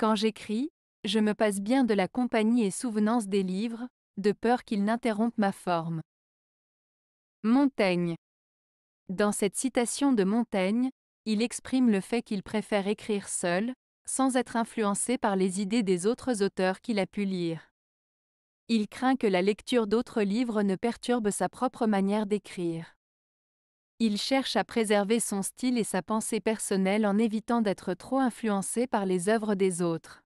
Quand j'écris, je me passe bien de la compagnie et souvenance des livres, de peur qu'ils n'interrompent ma forme. Montaigne. Dans cette citation de Montaigne, il exprime le fait qu'il préfère écrire seul, sans être influencé par les idées des autres auteurs qu'il a pu lire. Il craint que la lecture d'autres livres ne perturbe sa propre manière d'écrire. Il cherche à préserver son style et sa pensée personnelle en évitant d'être trop influencé par les œuvres des autres.